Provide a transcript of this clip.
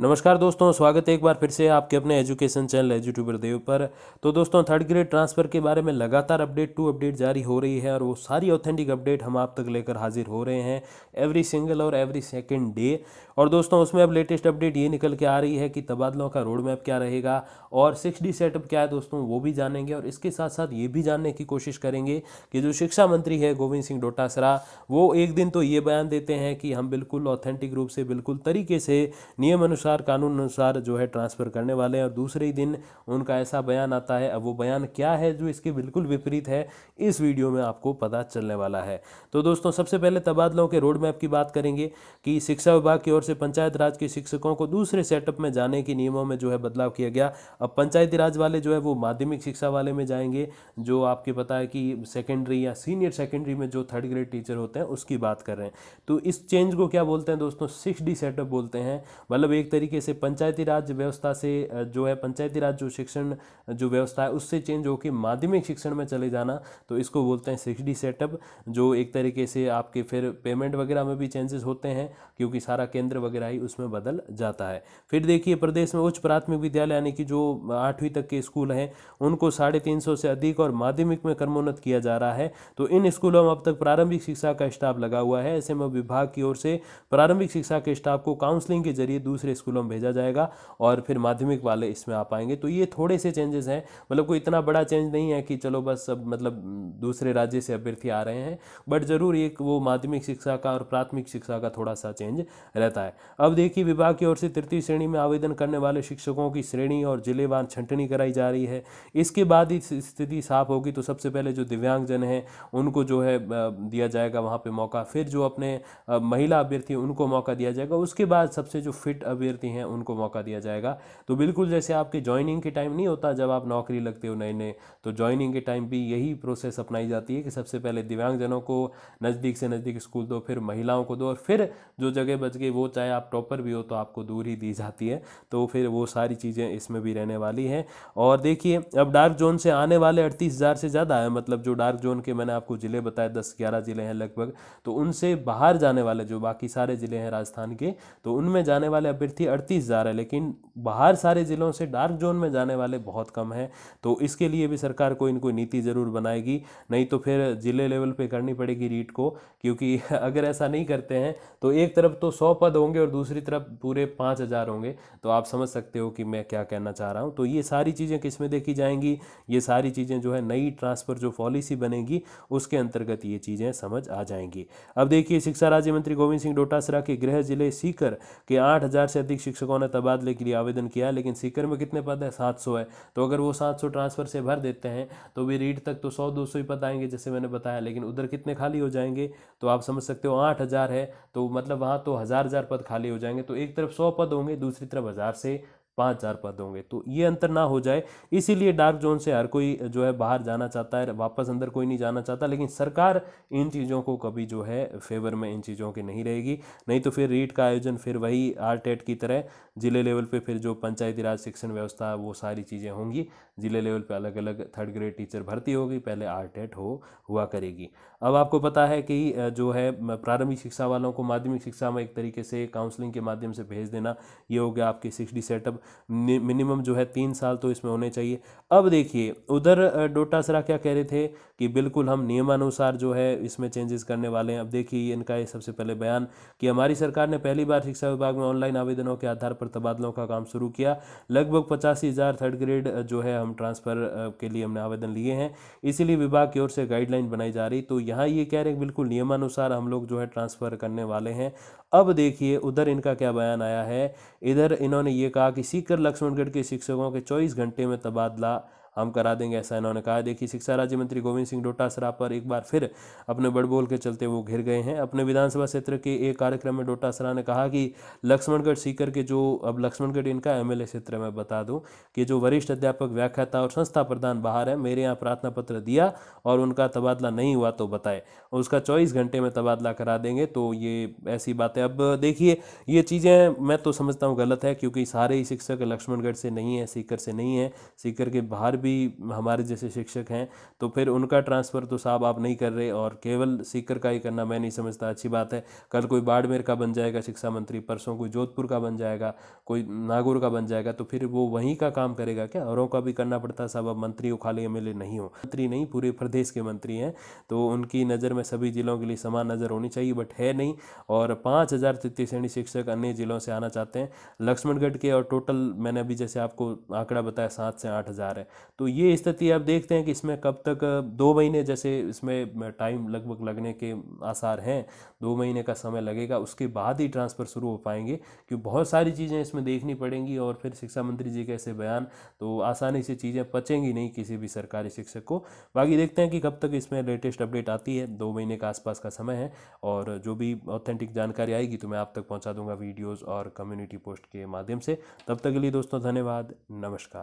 नमस्कार दोस्तों स्वागत है एक बार फिर से आपके अपने एजुकेशन चैनल एजुट्यूबर देव पर तो दोस्तों थर्ड ग्रेड ट्रांसफ़र के बारे में लगातार अपडेट टू अपडेट जारी हो रही है और वो सारी ऑथेंटिक अपडेट हम आप तक लेकर हाजिर हो रहे हैं एवरी सिंगल और एवरी सेकंड डे और दोस्तों उसमें अब लेटेस्ट अपडेट ये निकल के आ रही है कि तबादलों का रोड मैप क्या रहेगा और सिक्स डी सेटअप क्या है दोस्तों वो भी जानेंगे और इसके साथ साथ ये भी जानने की कोशिश करेंगे कि जो शिक्षा मंत्री है गोविंद सिंह डोटासरा वो एक दिन तो ये बयान देते हैं कि हम बिल्कुल ऑथेंटिक रूप से बिल्कुल तरीके से नियम अनुसार कानून अनुसार जो है ट्रांसफ़र करने वाले हैं और दूसरे ही दिन उनका ऐसा बयान आता है अब वो बयान क्या है जो इसके बिल्कुल विपरीत है इस वीडियो में आपको पता चलने वाला है तो दोस्तों सबसे पहले तबादलों के रोड मैप की बात करेंगे कि शिक्षा विभाग की ओर से पंचायत राज के शिक्षकों को दूसरे सेटअप में जाने के नियमों में जो है बदलाव किया गया अब पंचायती राज वाले जो है वो माध्यमिक शिक्षा वाले में जाएंगे जो आपके पता है कि सेकेंडरी या सीनियर सेकेंडरी में जो थर्ड ग्रेड टीचर होते हैं उसकी बात कर रहे हैं तो इस चेंज को क्या बोलते हैं दोस्तों सिक्स डी सेटअप बोलते हैं मतलब एक तरीके से पंचायती राज व्यवस्था से जो है पंचायती राज जो शिक्षण जो व्यवस्था है उससे चेंज होकर माध्यमिक शिक्षण में चले जाना तो इसको बोलते हैं सिक्स डी सेटअप जो एक तरीके से आपके फिर पेमेंट वगैरह में भी चेंजेस होते हैं क्योंकि सारा केंद्र वगैरह ही उसमें बदल जाता है फिर देखिए प्रदेश में उच्च प्राथमिक विद्यालय यानी कि जो आठवीं तक के स्कूल हैं उनको साढ़े तीन सौ से अधिक और माध्यमिक में कर्मोन्नत किया जा रहा है तो इन स्कूलों में अब तक प्रारंभिक शिक्षा का स्टाफ लगा हुआ है ऐसे में विभाग की ओर से प्रारंभिक शिक्षा के स्टाफ को काउंसलिंग के जरिए दूसरे स्कूलों में भेजा जाएगा और फिर माध्यमिक वाले इसमें आ पाएंगे तो ये थोड़े से चेंजेस हैं मतलब कोई इतना बड़ा चेंज नहीं है कि चलो बस अब मतलब दूसरे राज्य से अभ्यर्थी आ रहे हैं बट ज़रूर एक वो माध्यमिक शिक्षा का और प्राथमिक शिक्षा का थोड़ा सा चेंज रहता है अब देखिए विभाग की ओर से तृतीय श्रेणी में आवेदन करने वाले शिक्षकों की श्रेणी और जिलेवार छंटनी कराई जा रही है इसके बाद ही स्थिति साफ होगी तो सबसे पहले जो दिव्यांगजन हैं उनको जो है दिया जाएगा वहाँ पर मौका फिर जो अपने महिला अभ्यर्थी उनको मौका दिया जाएगा उसके बाद सबसे जो फिट अभ्यर्थी अभ्यर्थी हैं उनको मौका दिया जाएगा तो बिल्कुल जैसे आपके ज्वाइनिंग के टाइम नहीं होता जब आप नौकरी लगते हो नए नए तो ज्वाइनिंग के टाइम भी यही प्रोसेस अपनाई जाती है कि सबसे पहले दिव्यांगजनों को नज़दीक से नज़दीक स्कूल दो फिर महिलाओं को दो और फिर जो जगह बच गई वो चाहे आप टॉपर भी हो तो आपको दूर ही दी जाती है तो फिर वो सारी चीज़ें इसमें भी रहने वाली हैं और देखिए अब डार्क जोन से आने वाले अड़तीस हज़ार से ज़्यादा है मतलब जो डार्क जोन के मैंने आपको ज़िले बताए दस ग्यारह ज़िले हैं लगभग तो उनसे बाहर जाने वाले जो बाकी सारे ज़िले हैं राजस्थान के तो उनमें जाने वाले अभ्यर्थी व्यक्ति अड़तीस हज़ार है लेकिन बाहर सारे ज़िलों से डार्क जोन में जाने वाले बहुत कम हैं तो इसके लिए भी सरकार कोई ना कोई नीति ज़रूर बनाएगी नहीं तो फिर ज़िले लेवल पे करनी पड़ेगी रीट को क्योंकि अगर ऐसा नहीं करते हैं तो एक तरफ तो सौ पद होंगे और दूसरी तरफ पूरे पाँच हज़ार होंगे तो आप समझ सकते हो कि मैं क्या कहना चाह रहा हूँ तो ये सारी चीज़ें किस में देखी जाएंगी ये सारी चीज़ें जो है नई ट्रांसफ़र जो पॉलिसी बनेगी उसके अंतर्गत ये चीज़ें समझ आ जाएंगी अब देखिए शिक्षा राज्य मंत्री गोविंद सिंह डोटासरा के गृह जिले सीकर के आठ से अधिक अधिक शिक्षकों ने तबादले के लिए आवेदन किया लेकिन सीकर में कितने पद है सात सौ है तो अगर वो सात सौ ट्रांसफ़र से भर देते हैं तो भी रीड तक तो सौ दो सौ ही पद आएंगे जैसे मैंने बताया लेकिन उधर कितने खाली हो जाएंगे तो आप समझ सकते हो आठ हज़ार है तो मतलब वहाँ तो हज़ार हज़ार पद खाली हो जाएंगे तो एक तरफ सौ पद होंगे दूसरी तरफ हज़ार से पाँच हज़ार पद होंगे तो ये अंतर ना हो जाए इसीलिए डार्क जोन से हर कोई जो है बाहर जाना चाहता है वापस अंदर कोई नहीं जाना चाहता लेकिन सरकार इन चीज़ों को कभी जो है फेवर में इन चीज़ों की नहीं रहेगी नहीं तो फिर रीट का आयोजन फिर वही आर टेट की तरह जिले लेवल पे फिर जो पंचायती राज शिक्षण व्यवस्था वो सारी चीज़ें होंगी जिले लेवल पे अलग अलग थर्ड ग्रेड टीचर भर्ती होगी पहले आर टेट हो हुआ करेगी अब आपको पता है कि जो है प्रारंभिक शिक्षा वालों को माध्यमिक शिक्षा में एक तरीके से काउंसलिंग के माध्यम से भेज देना ये हो गया आपके सिक्स डी सेटअप मिनिमम जो है तीन साल तो इसमें होने चाहिए अब देखिए उधर डोटासरा क्या कह रहे थे कि बिल्कुल हम नियमानुसार जो है इसमें चेंजेस करने वाले हैं अब देखिए इनका ये सबसे पहले बयान कि हमारी सरकार ने पहली बार शिक्षा विभाग में ऑनलाइन आवेदनों के आधार पर तबादलों का काम शुरू किया लगभग पचासी हज़ार थर्ड ग्रेड जो है हम ट्रांसफ़र के लिए हमने आवेदन लिए हैं इसीलिए विभाग की ओर से गाइडलाइन बनाई जा रही तो यहाँ ये कह रहे हैं बिल्कुल नियमानुसार हम लोग जो है ट्रांसफ़र करने वाले हैं अब देखिए उधर इनका क्या बयान आया है इधर इन्होंने ये कहा कि सीकर लक्ष्मणगढ़ के शिक्षकों के चौबीस घंटे में तबादला हम करा देंगे ऐसा इन्होंने कहा देखिए शिक्षा राज्य मंत्री गोविंद सिंह डोटासरा पर एक बार फिर अपने बड़बोल के चलते वो घिर गए हैं अपने विधानसभा क्षेत्र के एक कार्यक्रम में डोटासरा ने कहा कि लक्ष्मणगढ़ सीकर के जो अब लक्ष्मणगढ़ इनका एम क्षेत्र में बता दूँ कि जो वरिष्ठ अध्यापक व्याख्याता और संस्था प्रधान बाहर है मेरे यहाँ प्रार्थना पत्र दिया और उनका तबादला नहीं हुआ तो बताए उसका चौबीस घंटे में तबादला करा देंगे तो ये ऐसी बातें अब देखिए ये चीज़ें मैं तो समझता हूँ गलत है क्योंकि सारे ही शिक्षक लक्ष्मणगढ़ से नहीं है सीकर से नहीं है सीकर के बाहर भी हमारे जैसे शिक्षक हैं तो फिर उनका ट्रांसफ़र तो साहब आप नहीं कर रहे और केवल सीकर का ही करना मैं नहीं समझता अच्छी बात है कल कोई बाड़मेर का बन जाएगा शिक्षा मंत्री परसों कोई जोधपुर का बन जाएगा कोई नागौर का बन जाएगा तो फिर वो वहीं का काम करेगा क्या औरों का भी करना पड़ता साहब अब मंत्री हो खाली एम नहीं हो मंत्री नहीं पूरे प्रदेश के मंत्री हैं तो उनकी नज़र में सभी जिलों के लिए समान नज़र होनी चाहिए बट है नहीं और पाँच हज़ार तृतीय श्रेणी शिक्षक अन्य जिलों से आना चाहते हैं लक्ष्मणगढ़ के और टोटल मैंने अभी जैसे आपको आंकड़ा बताया सात से आठ हज़ार है तो ये स्थिति आप देखते हैं कि इसमें कब तक दो महीने जैसे इसमें टाइम लगभग लगने के आसार हैं दो महीने का समय लगेगा उसके बाद ही ट्रांसफ़र शुरू हो पाएंगे क्योंकि बहुत सारी चीज़ें इसमें देखनी पड़ेंगी और फिर शिक्षा मंत्री जी के ऐसे बयान तो आसानी से चीज़ें पचेंगी नहीं किसी भी सरकारी शिक्षक को बाकी देखते हैं कि कब तक इसमें लेटेस्ट अपडेट आती है दो महीने के आसपास का समय है और जो भी ऑथेंटिक जानकारी आएगी तो मैं आप तक पहुँचा दूंगा वीडियोज़ और कम्युनिटी पोस्ट के माध्यम से तब तक के लिए दोस्तों धन्यवाद नमस्कार